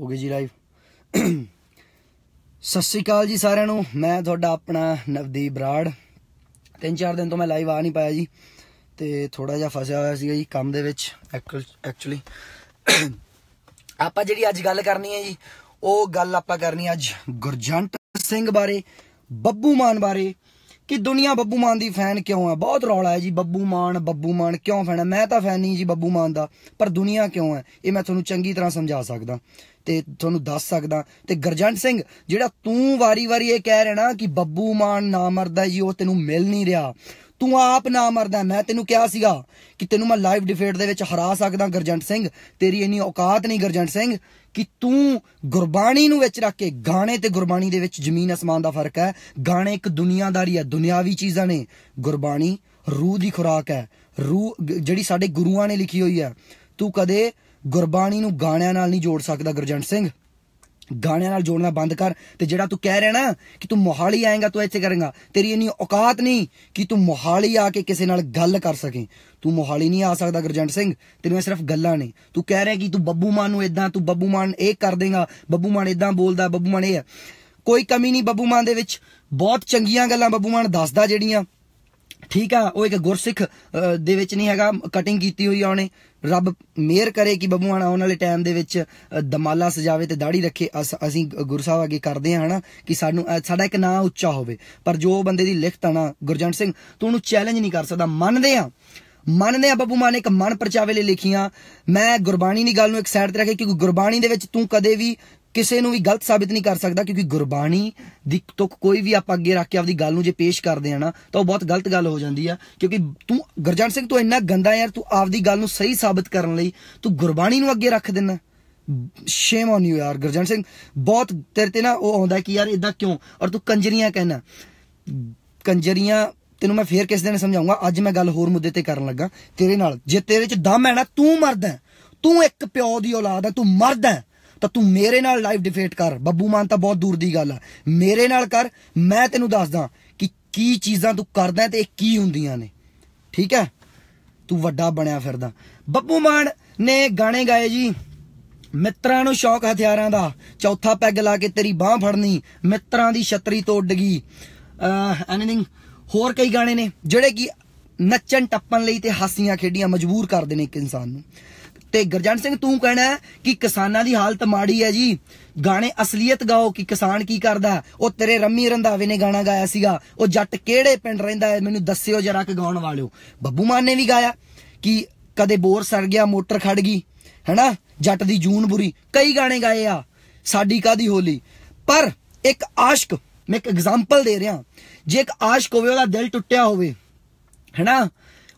ਹੋ ਗਈ ਜੀ ਲਾਈਵ ਸਤਿ ਸ਼੍ਰੀ ਅਕਾਲ ਜੀ ਸਾਰਿਆਂ ਨੂੰ ਮੈਂ ਤੁਹਾਡਾ ਆਪਣਾ ਨਵਦੀਪ ਬਰਾੜ ਤਿੰਨ ਚਾਰ ਦਿਨ ਤੋਂ ਮੈਂ ਲਾਈਵ ਆ ਨਹੀਂ ਪਾਇਆ ਜੀ ਤੇ ਥੋੜਾ ਜਿਹਾ ਫਸਿਆ ਹੋਇਆ ਸੀਗਾ ਜੀ ਕੰਮ ਦੇ ਵਿੱਚ ਐਕਚੁਅਲੀ ਆਪਾਂ ਜਿਹੜੀ ਅੱਜ ਗੱਲ ਕਰਨੀ ਹੈ ਜੀ ਉਹ ਗੱਲ ਆਪਾਂ ਕਰਨੀ ਅੱਜ ਗੁਰਜੰਟ ਸਿੰਘ ਬਾਰੇ ਬੱਬੂ ਮਾਨ ਬਾਰੇ ਕਿ ਦੁਨੀਆ ਬੱਬੂ ਮਾਨ ਦੀ ਫੈਨ ਕਿਉਂ ਹੈ ਬਹੁਤ ਰੌਲਾ ਹੈ ਜੀ ਬੱਬੂ ਮਾਨ ਬੱਬੂ ਮਾਨ ਕਿਉਂ ਫੈਨ ਹੈ ਮੈਂ ਤਾਂ ਫੈਨ ਨਹੀਂ ਜੀ ਬੱਬੂ ਮਾਨ ਦਾ ਪਰ ਦੁਨੀਆ ਕਿਉਂ ਹੈ ਇਹ ਮੈਂ ਤੁਹਾਨੂੰ ਚੰਗੀ ਤਰ੍ਹਾਂ ਸਮਝਾ ਸਕਦਾ ਤੇ ਤੁਹਾਨੂੰ ਦੱਸ ਸਕਦਾ ਤੇ ਗਰਜੰਟ ਸਿੰਘ ਜਿਹੜਾ ਤੂੰ ਵਾਰੀ-ਵਾਰੀ ਇਹ ਕਹਿ ਰਿਹਾ ਨਾ ਕਿ ਬੱਬੂ ਮਾਨ ਨਾ ਮਰਦਾ ਜੀ ਉਹ ਤੈਨੂੰ ਮਿਲ ਨਹੀਂ ਰਿਹਾ ਤੂੰ ਆਪ ਨਾ ਮਰਦਾ ਮੈਂ ਤੈਨੂੰ ਕਿਹਾ ਸੀਗਾ ਕਿ ਤੈਨੂੰ ਮੈਂ ਲਾਈਵ ਡਿਫੇਟ ਦੇ ਵਿੱਚ ਹਰਾ ਸਕਦਾ ਗਰਜੰਟ ਸਿੰਘ ਤੇਰੀ ਇੰਨੀ ਔਕਾਤ ਨਹੀਂ ਗਰਜੰਟ ਸਿੰਘ ਕਿ ਤੂੰ ਗੁਰਬਾਣੀ ਨੂੰ ਵਿੱਚ ਰੱਖ ਕੇ ਗਾਣੇ ਤੇ ਗੁਰਬਾਣੀ ਦੇ ਵਿੱਚ ਜ਼ਮੀਨ ਅਸਮਾਨ ਦਾ ਫਰਕ ਹੈ ਗਾਣੇ ਇੱਕ ਦੁਨੀਆਦਾਰੀ ਹੈ ਦੁਨਿਆਵੀ ਚੀਜ਼ਾਂ ਨੇ ਗੁਰਬਾਣੀ ਰੂਹ ਦੀ ਖੁਰਾਕ ਹੈ ਰੂਹ ਜਿਹੜੀ ਸਾਡੇ ਗੁਰੂਆਂ ਨੇ ਲਿਖੀ ਹੋਈ ਹੈ ਤੂੰ ਕਦੇ ਗੁਰਬਾਣੀ ਨੂੰ ਗਾਣਿਆਂ ਨਾਲ ਨਹੀਂ ਜੋੜ ਸਕਦਾ ਗਰਜੰਟ ਸਿੰਘ ਗਾਣਿਆਂ ਨਾਲ ਜੋੜਨਾ ਬੰਦ ਕਰ ਤੇ ਜਿਹੜਾ ਤੂੰ ਕਹਿ ਰਿਹਾ ਨਾ ਕਿ ਤੂੰ ਮੋਹਾਲੀ ਆਏਗਾ ਤੂੰ ਇੱਥੇ ਕਰੇਗਾ ਤੇਰੀ ਇੰਨੀ ਔਕਾਤ ਨਹੀਂ ਕਿ ਤੂੰ ਮੋਹਾਲੀ ਆ ਕੇ ਕਿਸੇ ਨਾਲ ਗੱਲ ਕਰ ਸਕੇ ਤੂੰ ਮੋਹਾਲੀ ਨਹੀਂ ਆ ਸਕਦਾ ਗਰਜੰਟ ਸਿੰਘ ਤੈਨੂੰ ਸਿਰਫ ਗੱਲਾਂ ਨੇ ਤੂੰ ਕਹਿ ਰਿਹਾ ਕਿ ਤੂੰ ਬੱਬੂ ਮਾਨ ਨੂੰ ਇਦਾਂ ਤੂੰ ਬੱਬੂ ਮਾਨ ਇਹ ਕਰ ਦੇਗਾ ਬੱਬੂ ਮਾਨ ਇਦਾਂ ਬੋਲਦਾ ਬੱਬੂ ਮਾਨ ਇਹ ਕੋਈ ਕਮੀ ਨਹੀਂ ਬੱਬੂ ਮਾਨ ਦੇ ਵਿੱਚ ਬਹੁਤ ਚੰਗੀਆਂ ਗੱਲਾਂ ਬੱਬੂ ਮਾਨ ਦੱਸਦਾ ਜਿਹੜੀਆਂ ਠੀਕ ਆ ਉਹ ਇੱਕ ਗੁਰਸਿੱਖ ਦੇ ਵਿੱਚ ਨਹੀਂ ਹੈਗਾ ਕਟਿੰਗ ਕੀਤੀ ਹੋਈ ਆਉਣੇ ਰੱਬ ਮਿਹਰ ਕਰੇ ਕਿ ਬੱਬੂ ਹਣਾ ਉਹਨਾਂ ਵਾਲੇ ਟਾਈਮ ਦੇ ਵਿੱਚ ਦਮਾਲਾ ਸਜਾਵੇ ਤੇ ਦਾੜੀ ਰੱਖੇ ਅਸੀਂ ਗੁਰਸਾਹਿਬ ਅੱਗੇ ਕਰਦੇ ਹਾਂ ਹਨਾ ਕਿ ਸਾਨੂੰ ਸਾਡਾ ਇੱਕ ਨਾਂ ਉੱਚਾ ਹੋਵੇ ਪਰ ਜੋ ਬੰਦੇ ਦੀ ਲਿਖਤ ਆ ਨਾ ਗੁਰਜੰਟ ਸਿੰਘ ਤੂੰ ਉਹਨੂੰ ਚੈਲੰਜ ਨਹੀਂ ਕਰ ਸਕਦਾ ਮੰਨਦੇ ਆ ਮੰਨਦੇ ਆ ਬੱਬੂ ਮਾਨ ਇੱਕ ਮਨ ਪਰਚਾਵੇ ਲਈ ਲਿਖੀਆਂ ਮੈਂ ਗੁਰਬਾਣੀ ਦੀ ਗੱਲ ਨੂੰ ਇੱਕ ਸਾਈਡ ਤੇ ਰੱਖੇ ਕਿਉਂਕਿ ਗੁਰਬਾਣੀ ਦੇ ਵਿੱਚ ਤੂੰ ਕਦੇ ਵੀ ਕਿਸੇ ਨੂੰ ਵੀ ਗਲਤ ਸਾਬਿਤ ਨਹੀਂ ਕਰ ਸਕਦਾ ਕਿਉਂਕਿ ਗੁਰਬਾਣੀ ਦੀ ਤੱਕ ਕੋਈ ਵੀ ਆਪਾਂ ਅੱਗੇ ਰੱਖ ਕੇ ਆਪਦੀ ਗੱਲ ਨੂੰ ਜੇ ਪੇਸ਼ ਕਰਦੇ ਆ ਨਾ ਤਾਂ ਉਹ ਬਹੁਤ ਗਲਤ ਗੱਲ ਹੋ ਜਾਂਦੀ ਆ ਕਿਉਂਕਿ ਤੂੰ ਗਰਜਨ ਸਿੰਘ ਤੂੰ ਇੰਨਾ ਗੰਦਾ ਯਾਰ ਤੂੰ ਆਪਦੀ ਗੱਲ ਨੂੰ ਸਹੀ ਸਾਬਿਤ ਕਰਨ ਲਈ ਤੂੰ ਗੁਰਬਾਣੀ ਨੂੰ ਅੱਗੇ ਰੱਖ ਦਿੰਦਾ ਸ਼ੇਮ ਔਨ ਯੂ ਯਾਰ ਗਰਜਨ ਸਿੰਘ ਬਹੁਤ ਤੇਰੇ ਤੇ ਨਾ ਉਹ ਆਉਂਦਾ ਕਿ ਯਾਰ ਇਦਾਂ ਕਿਉਂ ਔਰ ਤੂੰ ਕੰਜਰੀਆਂ ਕਹਿਣਾ ਕੰਜਰੀਆਂ ਤੈਨੂੰ ਮੈਂ ਫੇਰ ਕਿਸ ਦਿਨ ਸਮਝਾਉਂਗਾ ਅੱਜ ਮੈਂ ਗੱਲ ਹੋਰ ਮੁੱਦੇ ਤੇ ਕਰਨ ਲੱਗਾ ਤੇਰੇ ਨਾਲ ਜੇ ਤੇਰੇ ਚ ਦਮ ਹੈ ਨਾ ਤੂੰ ਮਰਦਾ ਤੂੰ ਇੱਕ ਪਿਓ ਦੀ ਔਲਾਦ ਹੈ ਤੂੰ ਮਰਦਾ ਤਾਂ ਤੂੰ ਮੇਰੇ ਨਾਲ ਲਾਈਵ ਡਿਬੇਟ ਕਰ ਬੱਬੂ ਮਾਨ ਤਾਂ ਬਹੁਤ ਦੂਰ ਦੀ ਗੱਲ ਆ ਮੇਰੇ ਨਾਲ ਕਰ ਮੈਂ ਤੈਨੂੰ ਦੱਸਦਾ ਕਿ ਕੀ ਚੀਜ਼ਾਂ ਤੂੰ ਕਰਦਾ ਤੇ ਕੀ ਹੁੰਦੀਆਂ ਨੇ ਠੀਕ ਹੈ ਤੂੰ ਵੱਡਾ ਬਣਿਆ ਫਿਰਦਾ ਬੱਬੂ ਮਾਨ ਨੇ ਗਾਣੇ ਗਾਏ ਜੀ ਮਿੱਤਰਾਂ ਨੂੰ ਸ਼ੌਕ ਹਥਿਆਰਾਂ ਦਾ ਚੌਥਾ ਪੈਗ ਲਾ ਕੇ ਤੇਰੀ ਬਾਹ ਫੜਨੀ ਮਿੱਤਰਾਂ ਦੀ ਛਤਰੀ ਤੋਂ ਉੱਡ ਗਈ ਐਨੀਥਿੰਗ ਹੋਰ ਕਈ ਗਾਣੇ ਨੇ ਜਿਹੜੇ ਕਿ ਨੱਚਣ ਟੱਪਣ ਲਈ ਤੇ ਹਾਸੀਆਂ ਖੇਡੀਆਂ ਮਜਬੂਰ ਕਰਦੇ ਨੇ ਇੱਕ ਇਨਸਾਨ ਨੂੰ ਤੇ ਗਰਜਨ ਸਿੰਘ ਤੂੰ ਕਹਿਣਾ ਕਿ ਕਿਸਾਨਾਂ ਦੀ ਹਾਲਤ ਮਾੜੀ ਹੈ ਜੀ ਗਾਣੇ ਅਸਲੀਅਤ ਗਾਓ ਕਿ ਕਿਸਾਨ ਕੀ ਕਰਦਾ ਉਹ ਤੇਰੇ ਰੰਮੀ ਰੰਧਾਵੇ ਨੇ ਗਾਣਾ ਗਾਇਆ ਸੀਗਾ ਉਹ ਜੱਟ ਕਿਹੜੇ ਪਿੰਡ ਰਹਿੰਦਾ ਹੈ ਮੈਨੂੰ ਦੱਸਿਓ ਜਰਾ ਕਿ ਗਾਉਣ ਵਾਲਿਓ ਬੱਬੂ ਮਾਨ ਨੇ ਵੀ ਗਾਇਆ ਕਿ ਕਦੇ ਬੋਰ ਸੜ ਗਿਆ ਮੋਟਰ ਖੜ ਗਈ ਹੈਨਾ ਜੱਟ ਦੀ ਜੂਨ ਬੁਰੀ ਕਈ ਗਾਣੇ ਗਾਏ ਆ ਸਾਡੀ ਕਾਦੀ ਹੋਲੀ ਪਰ ਇੱਕ ਆਸ਼ਕ ਮੈਂ ਇੱਕ ਐਗਜ਼ਾਮਪਲ ਦੇ ਰਿਹਾ ਜੇ ਇੱਕ ਆਸ਼ਕ ਹੋਵੇ ਉਹਦਾ ਦਿਲ ਟੁੱਟਿਆ ਹੋਵੇ ਹੈਨਾ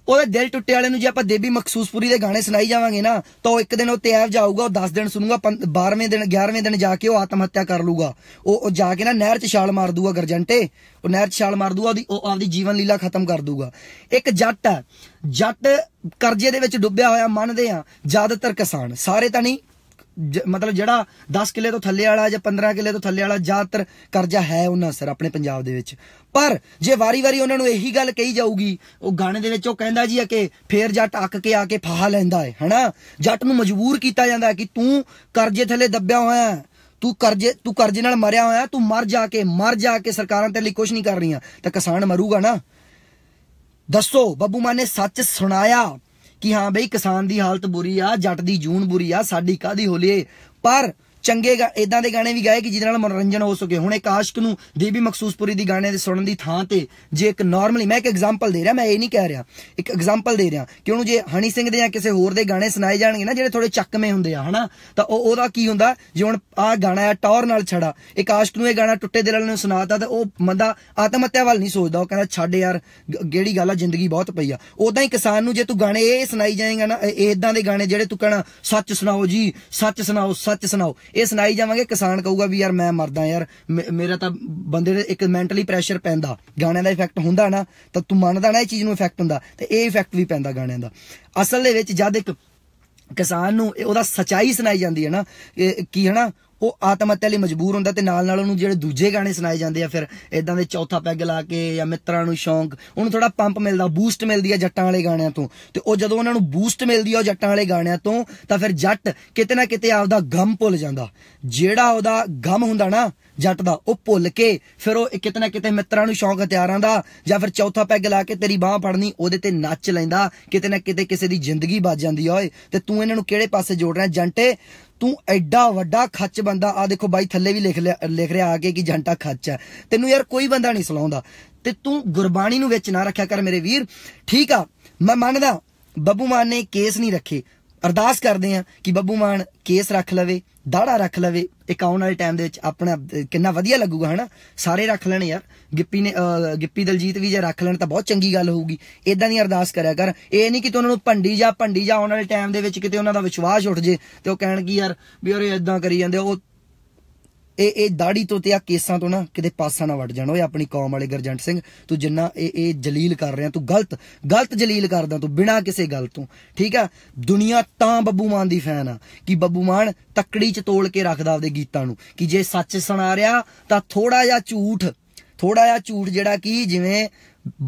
ਉਹਦੇ ਦਿਲ ਟੁੱਟੇ ਵਾਲੇ ਨੂੰ ਜੇ ਆਪਾਂ ਦੇਵੀ ਮਖਸੂਸਪੁਰੀ ਦੇ ਗਾਣੇ ਸੁਣਾਈ ਜਾਵਾਂਗੇ ਨਾ ਤਾਂ ਉਹ ਇੱਕ ਦਿਨ ਉਹ ਤਿਆਰ ਜਾਊਗਾ ਉਹ 10 ਦਿਨ ਸੁਣੂਗਾ 12ਵੇਂ ਦਿਨ 11ਵੇਂ ਦਿਨ ਜਾ ਕੇ ਉਹ ਆਤਮ ਹੱਤਿਆ ਕਰ ਲੂਗਾ ਉਹ ਜਾ ਕੇ ਨਾ ਨਹਿਰ 'ਚ ਛਾਲ ਮਾਰ ਦੂਗਾ ਗਰਜੰਟੇ ਉਹ ਨਹਿਰ 'ਚ ਛਾਲ ਮਾਰ ਦੂਗਾ ਉਹਦੀ ਉਹ ਆਪਦੀ ਜੀਵਨ ਲੀਲਾ ਖਤਮ ਕਰ ਦੂਗਾ ਇੱਕ ਜੱਟ ਹੈ ਜੱਟ ਕਰਜ਼ੇ ਦੇ ਵਿੱਚ ਡੁੱਬਿਆ ਹੋਇਆ ਮੰਨਦੇ ਆ ਜ਼ਿਆਦਾਤਰ ਕਿਸਾਨ ਸਾਰੇ ਤਾਂ ਨਹੀਂ ਮਤਲਬ ਜਿਹੜਾ 10 ਕਿੱਲੇ ਤੋਂ ਥੱਲੇ ਵਾਲਾ ਜਾਂ 15 ਕਿੱਲੇ ਤੋਂ ਥੱਲੇ ਵਾਲਾ ਜ਼ਿਆਦਾਤਰ ਕਰਜ਼ਾ ਹੈ ਉਹਨਾਂ ਸਰ ਆਪਣੇ ਪੰਜਾਬ ਦੇ ਵਿੱਚ ਪਰ ਜੇ ਵਾਰੀ-ਵਾਰੀ ਉਹਨਾਂ ਨੂੰ ਇਹੀ ਗੱਲ ਕਹੀ ਜਾਊਗੀ ਉਹ ਗਾਣੇ ਦੇ ਵਿੱਚ ਉਹ ਕਹਿੰਦਾ ਜੀ ਆ ਕਿ ਫੇਰ ਜੱਟ ਅੱਕ ਕੇ ਆ ਕੇ ਫਾਹਾ ਲੈਂਦਾ ਹੈ ਹਨਾ ਜੱਟ ਨੂੰ ਮਜਬੂਰ ਕੀਤਾ ਜਾਂਦਾ ਕਿ ਤੂੰ ਕਰਜ਼ੇ ਥੱਲੇ ਦੱਬਿਆ ਹੋਇਆ ਹੈ ਤੂੰ ਕਰਜ਼ੇ ਤੂੰ ਕਰਜ਼ੇ ਨਾਲ ਮਰਿਆ ਹੋਇਆ ਤੂੰ ਮਰ ਜਾ ਕੇ ਮਰ ਜਾ ਕੇ ਸਰਕਾਰਾਂ ਤੇ ਲਈ ਕੁਝ ਨਹੀਂ ਕਰ ਰਹੀਆਂ ਤਾਂ ਕਿਸਾਨ ਮਰੂਗਾ ਨਾ ਦੱਸੋ ਬੱਬੂ ਮਾਨ ਨੇ ਸੱਚ ਸੁਣਾਇਆ ਕਿ ਹਾਂ ਬਈ ਕਿਸਾਨ ਦੀ ਹਾਲਤ ਬੁਰੀ ਆ ਜੱਟ ਦੀ ਜੂਨ ਬੁਰੀ ਆ ਸਾਡੀ ਕਾਦੀ ਹੋਲੀਏ ਪਰ ਚੰਗੇ ਇਦਾਂ ਦੇ ਗਾਣੇ ਵੀ ਗਾਏ ਕਿ ਜਿਹਦੇ ਨਾਲ ਮਨੋਰੰਜਨ ਹੋ ਸਕੇ ਹੁਣ ਇੱਕ ਆਸ਼ਕ ਨੂੰ ਦੇਵੀ ਮਖਸੂਸਪੁਰੀ ਦੀ ਗਾਣੇ ਦੇ ਸੁਣਨ ਦੀ ਥਾਂ ਤੇ ਜੇ ਇੱਕ ਨਾਰਮਲੀ ਮੈਂ ਇੱਕ ਐਗਜ਼ਾਮਪਲ ਦੇ ਰਿਹਾ ਮੈਂ ਇਹ ਨਹੀਂ ਕਹਿ ਰਿਹਾ ਇੱਕ ਐਗਜ਼ਾਮਪਲ ਦੇ ਰਿਹਾ ਕਿ ਉਹਨੂੰ ਜੇ ਹਣੀ ਸਿੰਘ ਦੇ ਜਾਂ ਕਿਸੇ ਹੋਰ ਦੇ ਗਾਣੇ ਸੁਣਾਏ ਜਾਣਗੇ ਨਾ ਜਿਹੜੇ ਥੋੜੇ ਚੱਕਵੇਂ ਹੁੰਦੇ ਆ ਹਨਾ ਤਾਂ ਉਹ ਉਹਦਾ ਕੀ ਹੁੰਦਾ ਜੇ ਹੁਣ ਆ ਗਾਣਾ ਆ ਟੌਰ ਨਾਲ ਛੜਾ ਇੱਕ ਆਸ਼ਕ ਨੂੰ ਇਹ ਗਾਣਾ ਟੁੱਟੇ ਦਿਲ ਨੂੰ ਸੁਣਾਤਾ ਤਾਂ ਉਹ ਬੰਦਾ ਆਤਮ ਹੱਤਿਆ ਵੱਲ ਨਹੀਂ ਸੋਚਦਾ ਉਹ ਕਹਿੰਦਾ ਛੱਡ ਯਾਰ ਕਿਹੜੀ ਗੱਲ ਆ ਜ਼ਿੰਦਗੀ ਬਹੁਤ ਪਈ ਆ ਉਦਾਂ ਹੀ ਕਿਸਾਨ ਨੂੰ ਜੇ ਤੂੰ ਗਾਣੇ ਇਹ ਸੁਣਾਈ ਜਾਏਗਾ ਨਾ ਇਦਾਂ ਦੇ ਗਾਣੇ ਜਿਹੜੇ ਤੂੰ ਕਹਿਣਾ ਸੱਚ ਸੁਣਾਓ ਜੀ ਸੱਚ ਸੁਣਾਓ ਸੱਚ ਸੁਣਾਓ ਇਹ ਸੁਣਾਈ ਜਾਵਾਂਗੇ ਕਿਸਾਨ ਕਹੂਗਾ ਵੀ ਯਾਰ ਮੈਂ ਮਰਦਾ ਯਾਰ ਮੇਰਾ ਤਾਂ ਬੰਦੇ ਦੇ ਇੱਕ ਮੈਂਟਲੀ ਪ੍ਰੈਸ਼ਰ ਪੈਂਦਾ ਗਾਣਿਆਂ ਦਾ ਇਫੈਕਟ ਹੁੰਦਾ ਨਾ ਤਾਂ ਤੂੰ ਮੰਨਦਾ ਨਾ ਇਹ ਚੀਜ਼ ਨੂੰ ਇਫੈਕਟ ਹੁੰਦਾ ਤੇ ਇਹ ਇਫੈਕਟ ਵੀ ਪੈਂਦਾ ਗਾਣਿਆਂ ਦਾ ਅਸਲ ਦੇ ਵਿੱਚ ਜਦ ਇੱਕ ਕਿਸਾਨ ਨੂੰ ਉਹਦਾ ਸਚਾਈ ਸੁਣਾਈ ਜਾਂਦੀ ਹੈ ਨਾ ਕੀ ਹੈ ਨਾ ਉਹ ਆਤਮ ਹੱਤਿਆ ਲਈ ਮਜਬੂਰ ਹੁੰਦਾ ਤੇ ਨਾਲ ਨਾਲ ਉਹਨੂੰ ਜਿਹੜੇ ਦੂਜੇ ਗਾਣੇ ਸੁਣਾਏ ਜਾਂਦੇ ਆ ਫਿਰ ਇਦਾਂ ਦੇ ਚੌਥਾ ਪੈਗ ਲਾ ਕੇ ਜਾਂ ਮਿੱਤਰਾਂ ਨੂੰ ਸ਼ੌਂਕ ਉਹਨੂੰ ਥੋੜਾ ਪੰਪ ਮਿਲਦਾ ਬੂਸਟ ਮਿਲਦੀ ਆ ਜੱਟਾਂ ਵਾਲੇ ਗਾਣਿਆਂ ਤੋਂ ਤੇ ਉਹ ਜਦੋਂ ਉਹਨਾਂ ਨੂੰ ਬੂਸਟ ਮਿਲਦੀ ਆ ਉਹ ਜੱਟਾਂ ਵਾਲੇ ਗਾਣਿਆਂ ਤੋਂ ਤਾਂ ਫਿਰ ਜੱਟ ਕਿਤੇ ਨਾ ਕਿਤੇ ਆਪਦਾ ਗਮ ਭੁੱਲ ਜਾਂਦਾ ਜਿਹੜਾ ਉਹਦਾ ਗਮ ਹੁੰਦਾ ਨਾ ਜੱਟ ਦਾ ਉਹ ਭੁੱਲ ਕੇ ਫਿਰ ਉਹ ਕਿਤੇ ਨਾ ਕਿਤੇ ਮਿੱਤਰਾਂ ਨੂੰ ਸ਼ੌਂਕ ਹਥਿਆਰਾਂ ਦਾ ਜਾਂ ਫਿਰ ਚੌਥਾ ਪੈਗ ਲਾ ਕੇ ਤੇਰੀ ਬਾਹ ਫੜਨੀ ਉਹਦੇ ਤੇ ਨੱਚ ਲੈਂਦਾ ਕਿਤੇ ਨਾ ਕਿਤੇ ਕਿਸੇ ਦੀ ਜ਼ਿੰਦਗੀ ਬਚ ਜਾਂਦੀ ਓਏ ਤੇ ਤੂੰ ਇਹਨਾਂ ਨੂੰ ਕਿਹੜੇ ਪਾਸੇ ਜੋੜ ਰਿਹਾ ਜੰਟੇ ਤੂੰ ਐਡਾ ਵੱਡਾ ਖੱਚ ਬੰਦਾ ਆ ਦੇਖੋ ਬਾਈ ਥੱਲੇ ਵੀ ਲਿਖ ਲਿਖ ਰਿਹਾ ਆ ਕੇ ਕਿ ਜੰਟਾ ਖੱਚ ਹੈ ਤੈਨੂੰ ਯਾਰ ਕੋਈ ਬੰਦਾ ਨਹੀਂ ਸਲਾਉਂਦਾ ਤੇ ਤੂੰ ਗੁਰਬਾਣੀ ਨੂੰ ਵਿੱਚ ਨਾ ਰੱਖਿਆ ਕਰ ਮੇਰੇ ਵੀਰ ਠੀਕ ਆ ਮੈਂ ਮੰਨਦਾ ਬੱਬੂ ਮਾਨ ਨੇ ਕੇਸ ਨਹੀਂ ਰੱਖੇ ਅਰਦਾਸ ਕਰਦੇ ਆ ਕਿ ਬੱਬੂ ਮਾਨ ਕੇਸ ਰੱਖ ਲਵੇ ਦਾੜਾ ਰੱਖ ਲਵੇ ਇੱਕ ਆਉਣ ਵਾਲੇ ਟਾਈਮ ਦੇ ਵਿੱਚ ਆਪਣਾ ਕਿੰਨਾ ਵਧੀਆ ਲੱਗੂਗਾ ਹਨਾ ਸਾਰੇ ਰੱਖ ਲੈਣ ਯਾਰ ਗਿੱਪੀ ਨੇ ਗਿੱਪੀ ਦਲਜੀਤ ਵੀ ਜੇ ਰੱਖ ਲੈਣ ਤਾਂ ਬਹੁਤ ਚੰਗੀ ਗੱਲ ਹੋਊਗੀ ਇਦਾਂ ਦੀ ਅਰਦਾਸ ਕਰਿਆ ਕਰ ਇਹ ਨਹੀਂ ਕਿ ਤੂੰ ਉਹਨਾਂ ਨੂੰ ਭੰਡੀ ਜਾਂ ਭੰਡੀ ਜਾਂ ਆਉਣ ਵਾਲੇ ਟਾਈਮ ਦੇ ਵਿੱਚ ਕਿਤੇ ਉਹਨਾਂ ਦਾ ਵਿਸ਼ਵਾਸ ਉੱਠ ਜੇ ਤੇ ਉਹ ਕਹਿਣ ਕਿ ਯਾਰ ਵੀ ਅਰੇ ਇਦਾਂ ਕਰੀ ਜਾਂਦੇ ਉਹ ਇਹ ਇਹ ਦਾੜੀ ਤੋਂ ਤੇ ਆ ਕੇਸਾਂ ਤੋਂ ਨਾ ਕਿਤੇ ਪਾਸਾ ਨਾ ਵੱਟ ਜਾਣ ਓਏ ਆਪਣੀ ਕੌਮ ਵਾਲੇ ਗਰਜੰਟ ਸਿੰਘ ਤੂੰ ਜਿੰਨਾ ਇਹ ਇਹ ਜਲੀਲ ਕਰ ਰਿਹਾ ਤੂੰ ਗਲਤ ਗਲਤ ਜਲੀਲ ਕਰਦਾ ਤੂੰ ਬਿਨਾ ਕਿਸੇ ਗੱਲ ਤੋਂ ਠੀਕ ਆ ਦੁਨੀਆ ਤਾਂ ਬੱਬੂ ਮਾਨ ਦੀ ਫੈਨ ਆ ਕਿ ਬੱਬੂ ਮਾਨ ਤੱਕੜੀ ਚ ਤੋਲ ਕੇ ਰੱਖਦਾ ਆਪਦੇ ਗੀਤਾਂ ਨੂੰ ਕਿ ਜੇ ਸੱਚ ਸੁਣਾ ਰਿਹਾ ਤਾਂ ਥੋੜਾ ਜਿਹਾ ਝੂਠ ਥੋੜਾ ਜਿਹਾ ਝੂਠ ਜਿਹੜਾ ਕਿ ਜਿਵੇਂ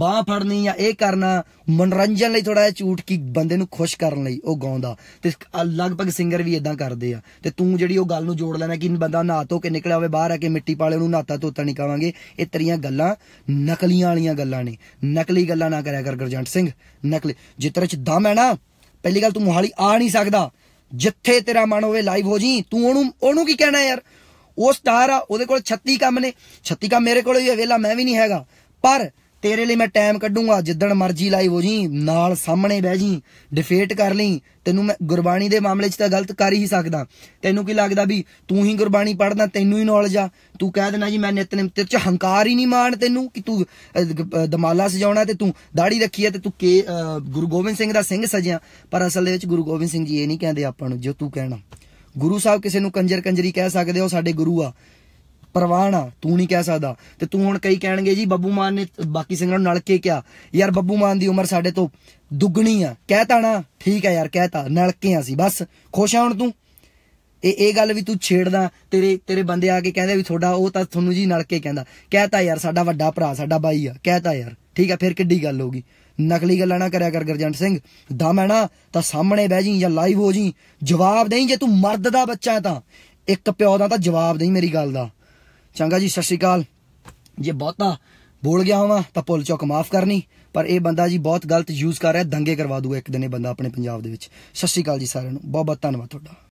ਬਾਹ ਫੜਨੀ ਜਾਂ ਇਹ ਕਰਨਾ ਮਨੋਰੰਜਨ ਲਈ ਥੋੜਾ ਜਿਹਾ ਝੂਠ ਕੀ ਬੰਦੇ ਨੂੰ ਖੁਸ਼ ਕਰਨ ਲਈ ਉਹ ਗਾਉਂਦਾ ਤੇ ਲਗਭਗ ਸਿੰਗਰ ਵੀ ਇਦਾਂ ਕਰਦੇ ਆ ਤੇ ਤੂੰ ਜਿਹੜੀ ਉਹ ਗੱਲ ਨੂੰ ਜੋੜ ਲੈਣਾ ਕਿ ਬੰਦਾ ਨਹਾ ਧੋ ਕੇ ਨਿਕਲਿਆ ਹੋਵੇ ਬਾਹਰ ਆ ਕੇ ਮਿੱਟੀ ਪਾਲੇ ਉਹਨੂੰ ਨਹਾਤਾ ਧੋਤਾ ਨਹੀਂ ਕਾਵਾਂਗੇ ਇਹ ਤਰੀਆਂ ਗੱਲਾਂ ਨਕਲੀਆਂ ਵਾਲੀਆਂ ਗੱਲਾਂ ਨੇ ਨਕਲੀ ਗੱਲਾਂ ਨਾ ਕਰਿਆ ਕਰ ਗਰਜੰਟ ਸਿੰਘ ਨਕਲੀ ਜੇ ਚ ਦਮ ਹੈ ਨਾ ਪਹਿਲੀ ਗੱਲ ਤੂੰ ਮੁਹਾਲੀ ਆ ਨਹੀਂ ਸਕਦਾ ਜਿੱਥੇ ਤੇਰਾ ਮਨ ਹੋਵੇ ਲਾਈਵ ਹੋ ਜੀ ਤੂੰ ਉਹਨੂੰ ਉਹਨੂੰ ਕੀ ਕਹਿਣਾ ਯਾਰ ਉਹ ਸਟਾਰ ਆ ਉਹਦੇ ਕੋਲ 36 ਕੰਮ ਨੇ 36 ਕੰਮ ਮੇਰੇ ਕੋਲ ਵੀ ਹੈ ਵੇਲਾ ਮੈਂ ਵੀ ਨਹੀਂ ਹੈਗਾ ਪਰ ਤੇਰੇ ਲਈ ਮੈਂ ਟਾਈਮ ਕੱਢੂੰਗਾ ਜਿੱਦਣ ਮਰਜ਼ੀ ਲਾਈਵ ਹੋ ਜੀ ਨਾਲ ਸਾਹਮਣੇ ਬਹਿ ਜੀ ਡਿਫੇਟ ਕਰ ਲਈ ਤੈਨੂੰ ਮੈਂ ਗੁਰਬਾਣੀ ਦੇ ਮਾਮਲੇ 'ਚ ਤਾਂ ਗਲਤ ਕਰ ਹੀ ਸਕਦਾ ਤੈਨੂੰ ਕੀ ਲੱਗਦਾ ਵੀ ਤੂੰ ਹੀ ਗੁਰਬਾਣੀ ਪੜ੍ਹਦਾ ਤੈਨੂੰ ਹੀ ਨੌਲੇਜ ਆ ਤੂੰ ਕਹਿ ਦੇਣਾ ਜੀ ਮੈਂ ਨਿਤਨੇਮ ਤੇਰੇ 'ਚ ਹੰਕਾਰ ਹੀ ਨਹੀਂ ਮਾਣ ਤੈਨੂੰ ਕਿ ਤੂੰ ਦਮਾਲਾ ਸਜਾਉਣਾ ਤੇ ਤੂੰ ਦਾੜੀ ਰੱਖੀ ਆ ਤੇ ਤੂੰ ਕੇ ਗੁਰੂ ਗੋਬਿੰਦ ਸਿੰਘ ਦਾ ਸਿੰਘ ਸਜਿਆ ਪਰ ਅਸਲ ਦੇ ਵਿੱਚ ਗੁਰੂ ਗੋਬਿੰਦ ਸਿੰਘ ਜੀ ਇਹ ਨਹੀਂ ਕਹਿੰਦੇ ਆਪਾਂ ਨੂੰ ਜੋ ਤੂੰ ਕਹਿਣਾ ਗੁਰੂ ਸਾਹਿਬ ਕਿਸੇ ਨੂੰ ਕੰਜਰ ਕੰਜਰੀ ਕਹਿ ਸਕਦੇ ਹੋ ਸਾਡੇ ਗੁਰੂ ਆ ਪਰਵਾਣਾ ਤੂੰ ਨਹੀਂ ਕਹਿ ਸਕਦਾ ਤੇ ਤੂੰ ਹੁਣ ਕਈ ਕਹਿਣਗੇ ਜੀ ਬੱਬੂ ਮਾਨ ਨੇ ਬਾਕੀ ਸਿੰਗਰਾਂ ਨੂੰ ਨਲਕੇ ਕੇ ਕਿਹਾ ਯਾਰ ਬੱਬੂ ਮਾਨ ਦੀ ਉਮਰ ਸਾਡੇ ਤੋਂ ਦੁੱਗਣੀ ਆ ਕਹਿਤਾ ਨਾ ਠੀਕ ਆ ਯਾਰ ਕਹਿਤਾ ਨਲਕੇ ਆ ਸੀ ਬਸ ਖੁਸ਼ ਆ ਹੁਣ ਤੂੰ ਇਹ ਇਹ ਗੱਲ ਵੀ ਤੂੰ ਛੇੜਦਾ ਤੇਰੇ ਤੇਰੇ ਬੰਦੇ ਆ ਕੇ ਕਹਿੰਦੇ ਵੀ ਤੁਹਾਡਾ ਉਹ ਤਾਂ ਤੁਹਾਨੂੰ ਜੀ ਨਲਕੇ ਕਹਿੰਦਾ ਕਹਿਤਾ ਯਾਰ ਸਾਡਾ ਵੱਡਾ ਭਰਾ ਸਾਡਾ ਬਾਈ ਆ ਕਹਿਤਾ ਯਾਰ ਠੀਕ ਆ ਫਿਰ ਕਿੱਡੀ ਗੱਲ ਹੋਗੀ ਨਕਲੀ ਗੱਲਾਂ ਨਾ ਕਰਿਆ ਕਰ ਗਰਜੰਟ ਸਿੰਘ ਦਮ ਹੈ ਨਾ ਤਾਂ ਸਾਹਮਣੇ ਬਹਿ ਜੀ ਜਾਂ ਲਾਈਵ ਹੋ ਜੀ ਜਵਾਬ ਦੇਈ ਜੇ ਤੂੰ ਮਰਦ ਦਾ ਬੱਚਾ ਹੈ ਤਾਂ ਇੱਕ ਪਿਓ ਦਾ ਤਾਂ ਜਵਾਬ ਦੇਈ ਮੇਰੀ ਗੱਲ ਦਾ ਚੰਗਾ ਜੀ ਸਤਿ ਸ਼੍ਰੀ ਅਕਾਲ ਜੇ ਬਹੁਤਾ ਬੋਲ ਗਿਆ ਹੋਵਾਂ ਤਾਂ ਪੁੱਲ ਚੌਕ ਮਾਫ ਕਰਨੀ ਪਰ ਇਹ ਬੰਦਾ ਜੀ ਬਹੁਤ ਗਲਤ ਯੂਜ਼ ਕਰ ਰਿਹਾ ਦੰਗੇ ਕਰਵਾ ਦੂਗਾ ਇੱਕ ਦਿਨ ਇਹ ਬੰਦਾ ਆਪਣੇ ਪੰਜਾਬ ਦੇ ਵਿੱਚ ਸਤਿ ਸ਼੍ਰੀ ਅਕਾਲ ਜੀ ਸਾਰਿਆਂ ਨੂੰ ਬਹੁਤ ਬਹੁਤ ਧੰਨਵਾਦ ਤੁਹਾਡਾ